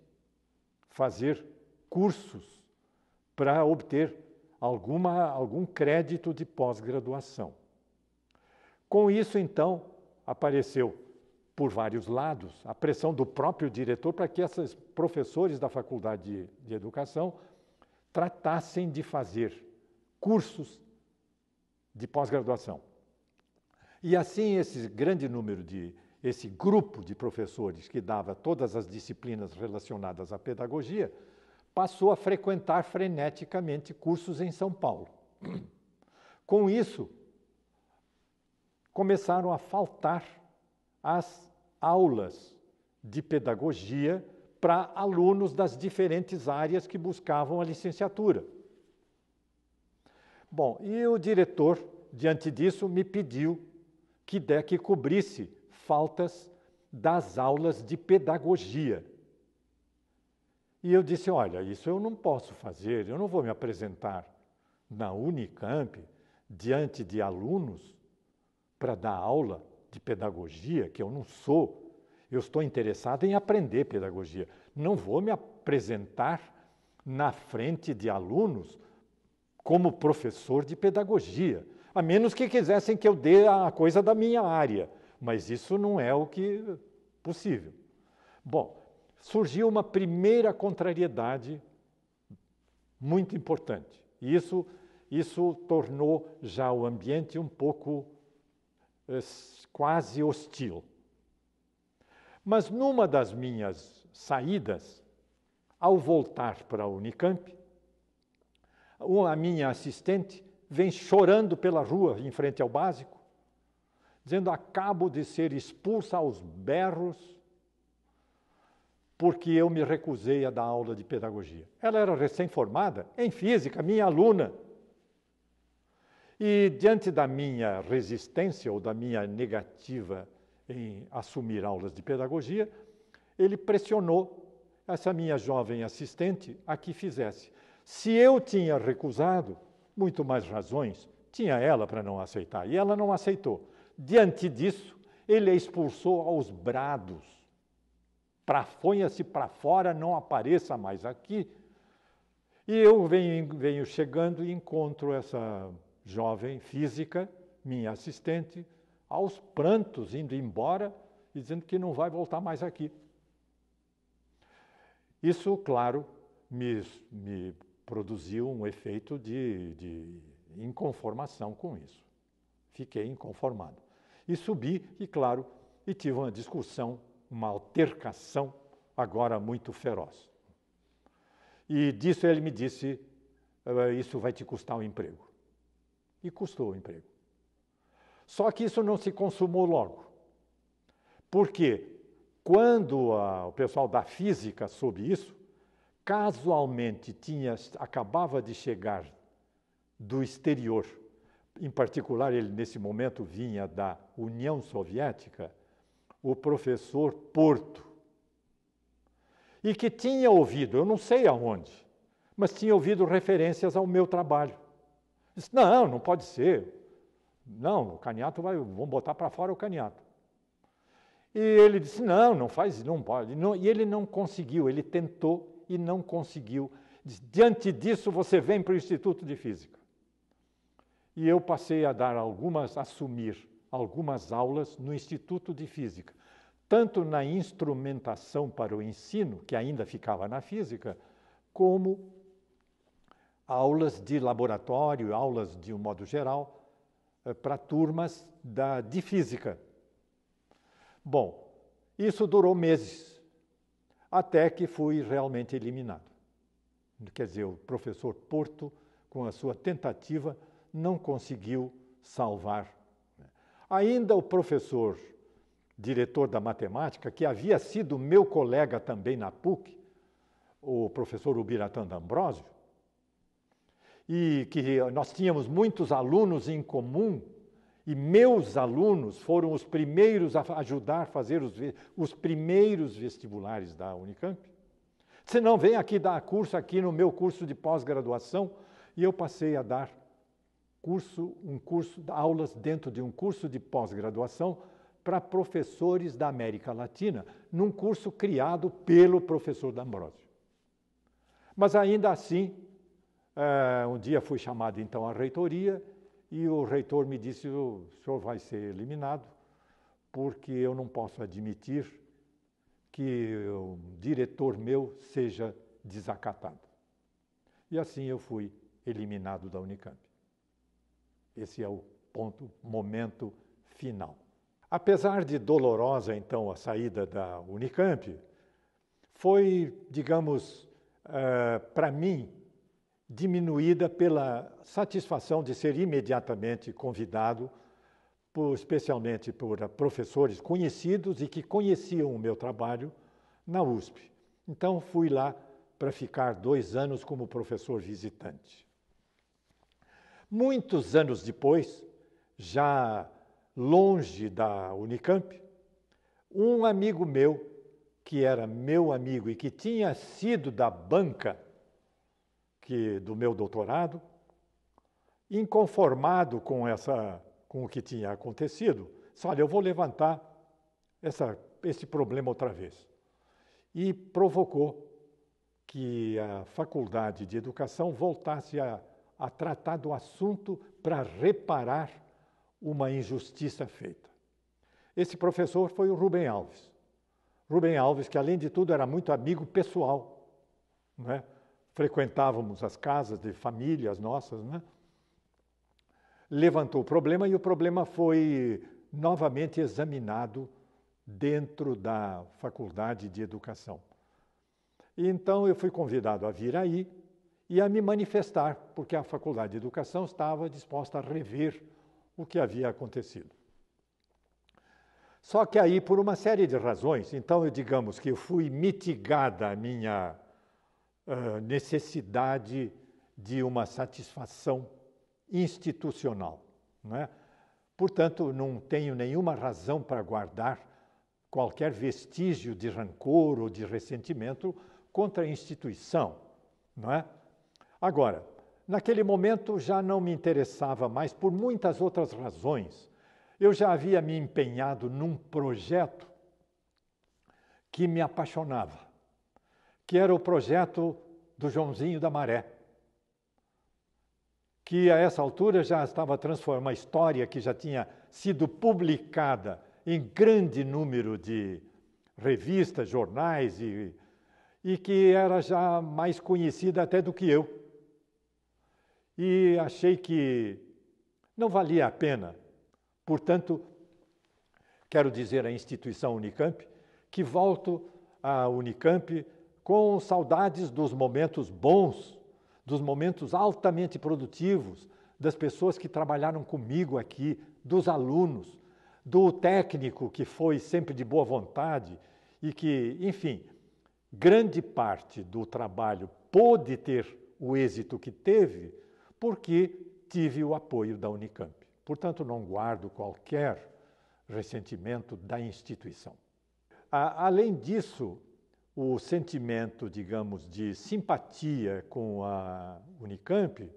fazer cursos para obter alguma, algum crédito de pós-graduação. Com isso, então, apareceu por vários lados a pressão do próprio diretor para que esses professores da faculdade de, de educação tratassem de fazer cursos de pós-graduação. E assim, esse grande número de esse grupo de professores que dava todas as disciplinas relacionadas à pedagogia, passou a frequentar freneticamente cursos em São Paulo. Com isso, começaram a faltar as aulas de pedagogia para alunos das diferentes áreas que buscavam a licenciatura. Bom, e o diretor, diante disso, me pediu que, de, que cobrisse faltas das aulas de pedagogia. E eu disse: olha, isso eu não posso fazer, eu não vou me apresentar na Unicamp diante de alunos para dar aula de pedagogia, que eu não sou. Eu estou interessado em aprender pedagogia. Não vou me apresentar na frente de alunos como professor de pedagogia, a menos que quisessem que eu dê a coisa da minha área. Mas isso não é o que possível. Bom, surgiu uma primeira contrariedade muito importante. E isso, isso tornou já o ambiente um pouco eh, quase hostil. Mas numa das minhas saídas, ao voltar para a Unicamp, a minha assistente vem chorando pela rua em frente ao básico dizendo: Acabo de ser expulsa aos berros porque eu me recusei a dar aula de pedagogia. Ela era recém-formada em física, minha aluna. E diante da minha resistência ou da minha negativa em assumir aulas de pedagogia, ele pressionou essa minha jovem assistente a que fizesse. Se eu tinha recusado, muito mais razões tinha ela para não aceitar. E ela não aceitou. Diante disso, ele a expulsou aos brados. Prafonha-se para fora, não apareça mais aqui. E eu venho, venho chegando e encontro essa jovem física, minha assistente, aos prantos, indo embora e dizendo que não vai voltar mais aqui. Isso, claro, me, me produziu um efeito de, de inconformação com isso. Fiquei inconformado. E subi, e claro, e tive uma discussão, uma altercação, agora muito feroz. E disso ele me disse: ah, Isso vai te custar um emprego. E custou o um emprego. Só que isso não se consumou logo. Porque quando a, o pessoal da física soube isso, casualmente tinha, acabava de chegar do exterior em particular ele nesse momento vinha da União Soviética, o professor Porto. E que tinha ouvido, eu não sei aonde, mas tinha ouvido referências ao meu trabalho. Disse, não, não pode ser. Não, o caniato vai, vamos botar para fora o caniato. E ele disse, não, não faz, não pode. Não, e ele não conseguiu, ele tentou e não conseguiu. Diante disso, você vem para o Instituto de Física e eu passei a dar algumas, a assumir algumas aulas no Instituto de Física, tanto na instrumentação para o ensino, que ainda ficava na física, como aulas de laboratório, aulas de um modo geral, eh, para turmas da, de física. Bom, isso durou meses, até que fui realmente eliminado. Quer dizer, o professor Porto, com a sua tentativa não conseguiu salvar. Né. Ainda o professor, diretor da matemática, que havia sido meu colega também na PUC, o professor Ubiratã D'Ambrosio, e que nós tínhamos muitos alunos em comum, e meus alunos foram os primeiros a ajudar a fazer os, os primeiros vestibulares da Unicamp. Se não, vem aqui dar curso aqui no meu curso de pós-graduação, e eu passei a dar curso, um curso, aulas dentro de um curso de pós-graduação para professores da América Latina, num curso criado pelo professor D'Ambrosio. Mas ainda assim, eh, um dia fui chamado então à reitoria e o reitor me disse: o senhor vai ser eliminado, porque eu não posso admitir que o diretor meu seja desacatado. E assim eu fui eliminado da Unicamp. Esse é o ponto, momento final. Apesar de dolorosa, então, a saída da Unicamp, foi, digamos, uh, para mim, diminuída pela satisfação de ser imediatamente convidado, por, especialmente por professores conhecidos e que conheciam o meu trabalho na USP. Então, fui lá para ficar dois anos como professor visitante. Muitos anos depois, já longe da Unicamp, um amigo meu, que era meu amigo e que tinha sido da banca que, do meu doutorado, inconformado com, essa, com o que tinha acontecido, disse: Olha, eu vou levantar essa, esse problema outra vez. E provocou que a Faculdade de Educação voltasse a a tratar do assunto para reparar uma injustiça feita. Esse professor foi o Rubem Alves. Rubem Alves, que além de tudo era muito amigo pessoal, né? frequentávamos as casas de famílias nossas, né? levantou o problema e o problema foi novamente examinado dentro da Faculdade de Educação. E então eu fui convidado a vir aí e a me manifestar, porque a Faculdade de Educação estava disposta a rever o que havia acontecido. Só que aí, por uma série de razões, então, eu, digamos que eu fui mitigada a minha uh, necessidade de uma satisfação institucional. Né? Portanto, não tenho nenhuma razão para guardar qualquer vestígio de rancor ou de ressentimento contra a instituição. Não é? Agora, naquele momento já não me interessava mais por muitas outras razões. Eu já havia me empenhado num projeto que me apaixonava, que era o projeto do Joãozinho da Maré, que a essa altura já estava transformando uma história que já tinha sido publicada em grande número de revistas, jornais e, e que era já mais conhecida até do que eu e achei que não valia a pena. Portanto, quero dizer à instituição Unicamp que volto à Unicamp com saudades dos momentos bons, dos momentos altamente produtivos, das pessoas que trabalharam comigo aqui, dos alunos, do técnico que foi sempre de boa vontade e que, enfim, grande parte do trabalho pôde ter o êxito que teve porque tive o apoio da Unicamp. Portanto, não guardo qualquer ressentimento da instituição. além disso, o sentimento, digamos, de simpatia com a Unicamp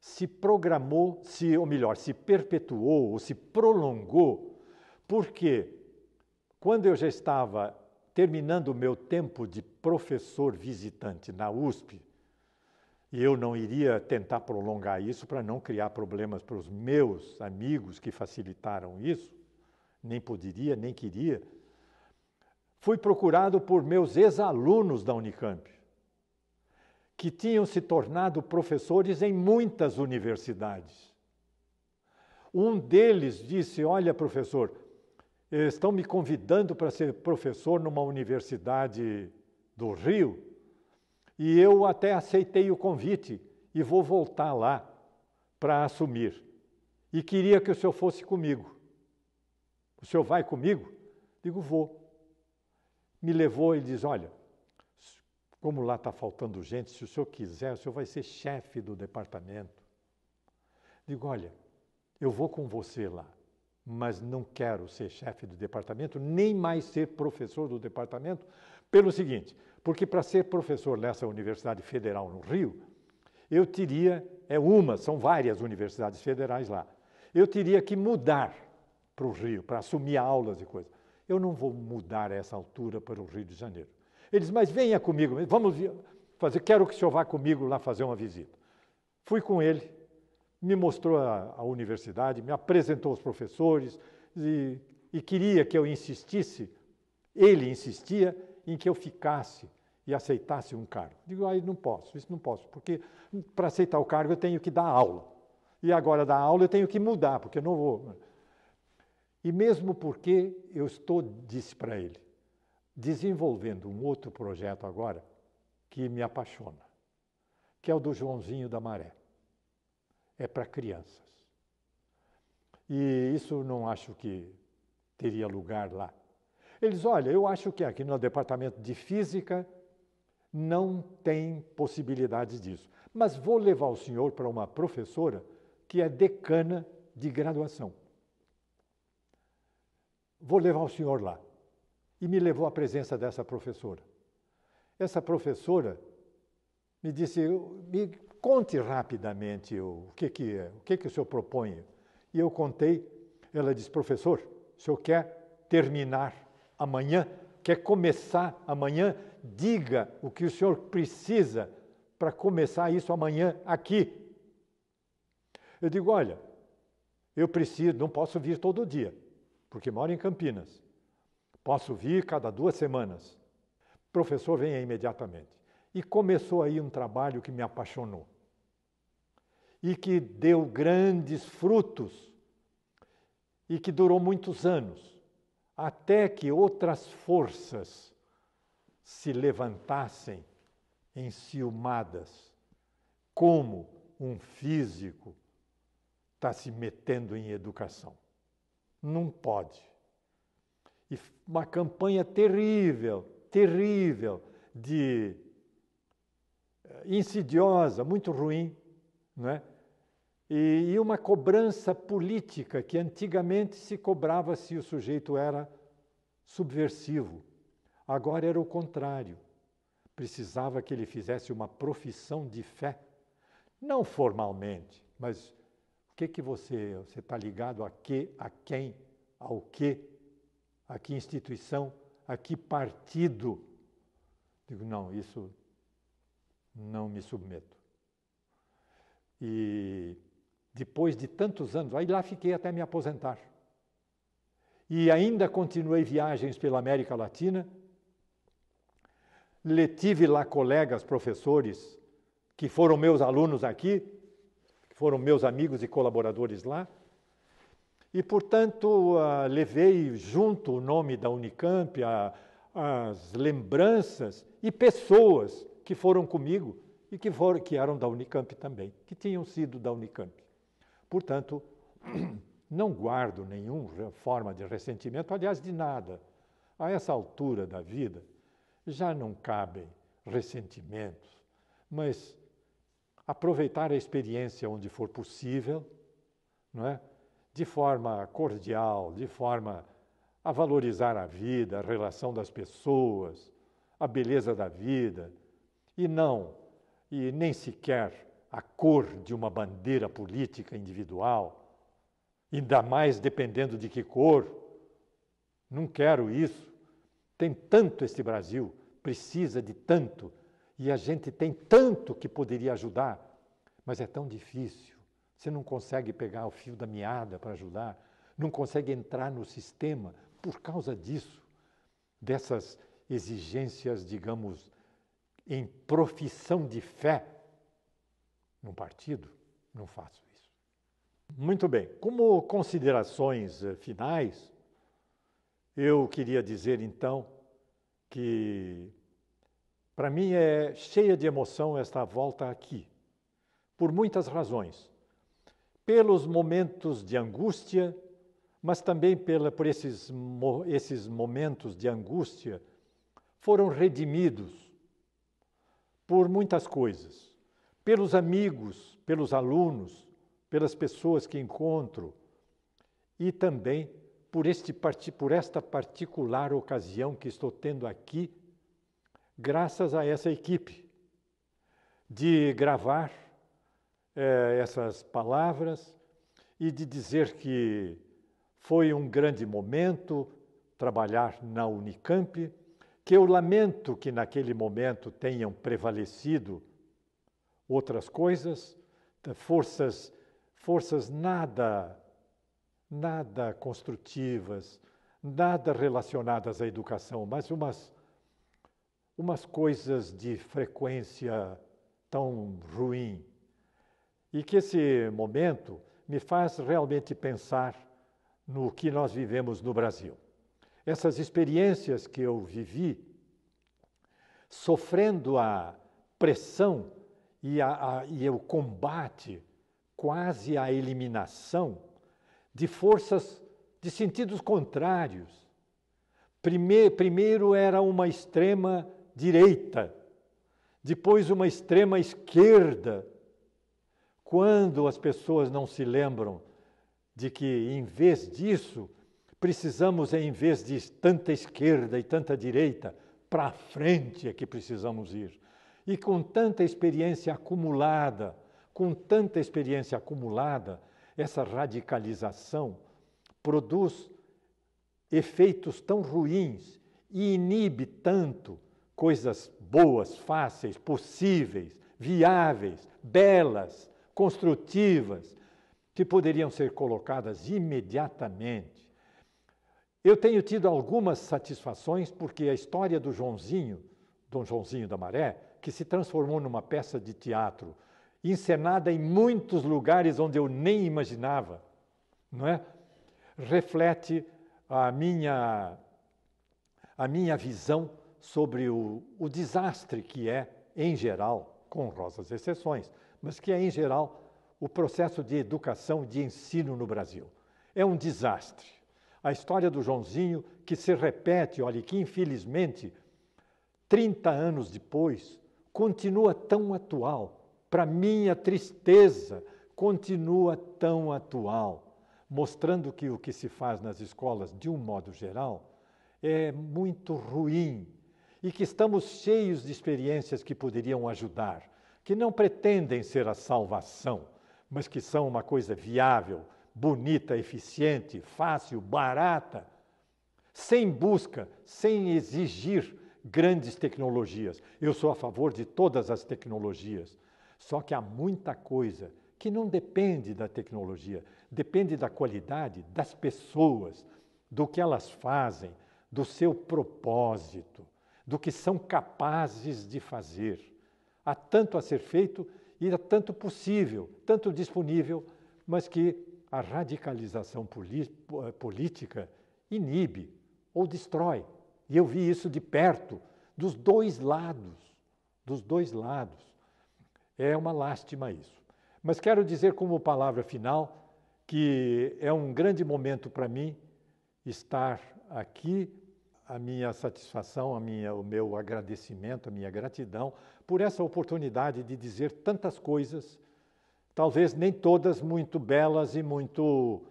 se programou, se, ou melhor, se perpetuou ou se prolongou, porque quando eu já estava terminando o meu tempo de professor visitante na USP, e eu não iria tentar prolongar isso para não criar problemas para os meus amigos que facilitaram isso, nem poderia, nem queria. Fui procurado por meus ex-alunos da Unicamp, que tinham se tornado professores em muitas universidades. Um deles disse: Olha, professor, estão me convidando para ser professor numa universidade do Rio e eu até aceitei o convite e vou voltar lá para assumir. E queria que o senhor fosse comigo. O senhor vai comigo? Digo, vou. Me levou e diz: Olha, como lá está faltando gente, se o senhor quiser, o senhor vai ser chefe do departamento. Digo: Olha, eu vou com você lá, mas não quero ser chefe do departamento, nem mais ser professor do departamento, pelo seguinte: porque para ser professor nessa Universidade Federal no Rio, eu teria, é uma, são várias universidades federais lá, eu teria que mudar para o Rio, para assumir aulas e coisas. Eu não vou mudar a essa altura para o Rio de Janeiro. Eles, mas venha comigo, vamos fazer, quero que o senhor vá comigo lá fazer uma visita. Fui com ele, me mostrou a, a universidade, me apresentou os professores e, e queria que eu insistisse, ele insistia, em que eu ficasse e aceitasse um cargo. Digo, aí ah, não posso, isso não posso, porque para aceitar o cargo eu tenho que dar aula. E agora da aula eu tenho que mudar, porque eu não vou. E mesmo porque eu estou, disse para ele, desenvolvendo um outro projeto agora que me apaixona, que é o do Joãozinho da Maré. É para crianças. E isso não acho que teria lugar lá. Eles, Olha, eu acho que aqui no departamento de física não tem possibilidade disso, mas vou levar o senhor para uma professora que é decana de graduação. Vou levar o senhor lá. E me levou à presença dessa professora. Essa professora me disse: me conte rapidamente o que, que é, o que, que o senhor propõe. E eu contei. Ela disse: professor, o senhor quer terminar amanhã, quer começar amanhã, diga o que o senhor precisa para começar isso amanhã aqui. Eu digo: olha, eu preciso, não posso vir todo dia, porque moro em Campinas. Posso vir cada duas semanas. professor, venha imediatamente. E começou aí um trabalho que me apaixonou e que deu grandes frutos e que durou muitos anos até que outras forças se levantassem enciumadas, como um físico está se metendo em educação. Não pode. E uma campanha terrível, terrível, de eh, insidiosa, muito ruim, não é? e, uma cobrança política que antigamente se cobrava se o sujeito era subversivo. Agora era o contrário. Precisava que ele fizesse uma profissão de fé, não formalmente, mas o que que você você está ligado a que, a quem, ao que, a que instituição, a que partido? Digo não, isso não me submeto. E depois de tantos anos, aí lá fiquei até me aposentar. E ainda continuei viagens pela América Latina. Le tive lá colegas, professores, que foram meus alunos aqui, que foram meus amigos e colaboradores lá. E, portanto, ah, levei junto o nome da Unicamp, a, as lembranças e pessoas que foram comigo e que, foram, que eram da Unicamp também, que tinham sido da Unicamp. Portanto, não guardo nenhuma forma de ressentimento, aliás, de nada. A essa altura da vida, já não cabem ressentimentos, mas aproveitar a experiência onde for possível, não é? de forma cordial, de forma a valorizar a vida, a relação das pessoas, a beleza da vida, e não, e nem sequer a cor de uma bandeira política individual, ainda mais dependendo de que cor. Não quero isso. Tem tanto este Brasil, precisa de tanto, e a gente tem tanto que poderia ajudar, mas é tão difícil. Você não consegue pegar o fio da meada para ajudar, não consegue entrar no sistema por causa disso, dessas exigências, digamos, em profissão de fé num partido, não faço isso. Muito bem, como considerações eh, finais, eu queria dizer então que para mim é cheia de emoção esta volta aqui, por muitas razões. Pelos momentos de angústia, mas também pela, por esses, esses momentos de angústia, foram redimidos por muitas coisas pelos amigos, pelos alunos, pelas pessoas que encontro e também por, este, por esta particular ocasião que estou tendo aqui, graças a essa equipe, de gravar é, essas palavras e de dizer que foi um grande momento trabalhar na Unicamp, que eu lamento que naquele momento tenham prevalecido outras coisas, forças, forças nada, nada construtivas, nada relacionadas à educação, mas umas, umas coisas de frequência tão ruim. E que esse momento me faz realmente pensar no que nós vivemos no Brasil. Essas experiências que eu vivi, sofrendo a pressão e, a, a, e o combate, quase a eliminação, de forças de sentidos contrários. Primeiro, primeiro era uma extrema direita, depois uma extrema esquerda. Quando as pessoas não se lembram de que, em vez disso, precisamos, em vez de tanta esquerda e tanta direita, para frente é que precisamos ir. E com tanta experiência acumulada, com tanta experiência acumulada, essa radicalização produz efeitos tão ruins e inibe tanto coisas boas, fáceis, possíveis, viáveis, belas, construtivas, que poderiam ser colocadas imediatamente. Eu tenho tido algumas satisfações porque a história do Joãozinho, Dom Joãozinho da Maré, que se transformou numa peça de teatro, encenada em muitos lugares onde eu nem imaginava, não é? Reflete a minha a minha visão sobre o, o desastre que é, em geral, com rosas exceções, mas que é, em geral, o processo de educação e de ensino no Brasil. É um desastre. A história do Joãozinho, que se repete, olha, que infelizmente, 30 anos depois, continua tão atual. Para minha tristeza, continua tão atual, mostrando que o que se faz nas escolas, de um modo geral, é muito ruim e que estamos cheios de experiências que poderiam ajudar, que não pretendem ser a salvação, mas que são uma coisa viável, bonita, eficiente, fácil, barata, sem busca, sem exigir grandes tecnologias. Eu sou a favor de todas as tecnologias. Só que há muita coisa que não depende da tecnologia, depende da qualidade das pessoas, do que elas fazem, do seu propósito, do que são capazes de fazer. Há tanto a ser feito e há tanto possível, tanto disponível, mas que a radicalização eh, política inibe ou destrói e eu vi isso de perto, dos dois lados, dos dois lados. É uma lástima isso. Mas quero dizer como palavra final que é um grande momento para mim estar aqui, a minha satisfação, a minha, o meu agradecimento, a minha gratidão por essa oportunidade de dizer tantas coisas, talvez nem todas muito belas e muito,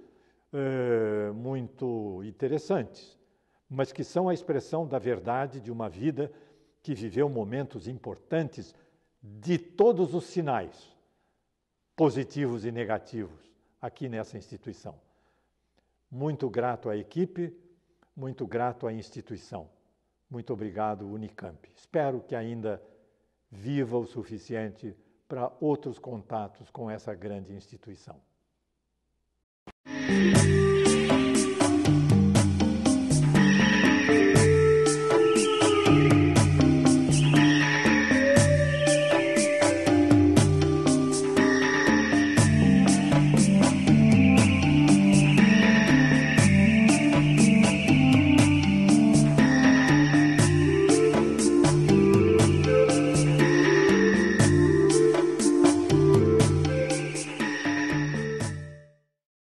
eh, muito interessantes mas que são a expressão da verdade de uma vida que viveu momentos importantes de todos os sinais, positivos e negativos, aqui nessa instituição. Muito grato à equipe, muito grato à instituição. Muito obrigado, Unicamp. Espero que ainda viva o suficiente para outros contatos com essa grande instituição.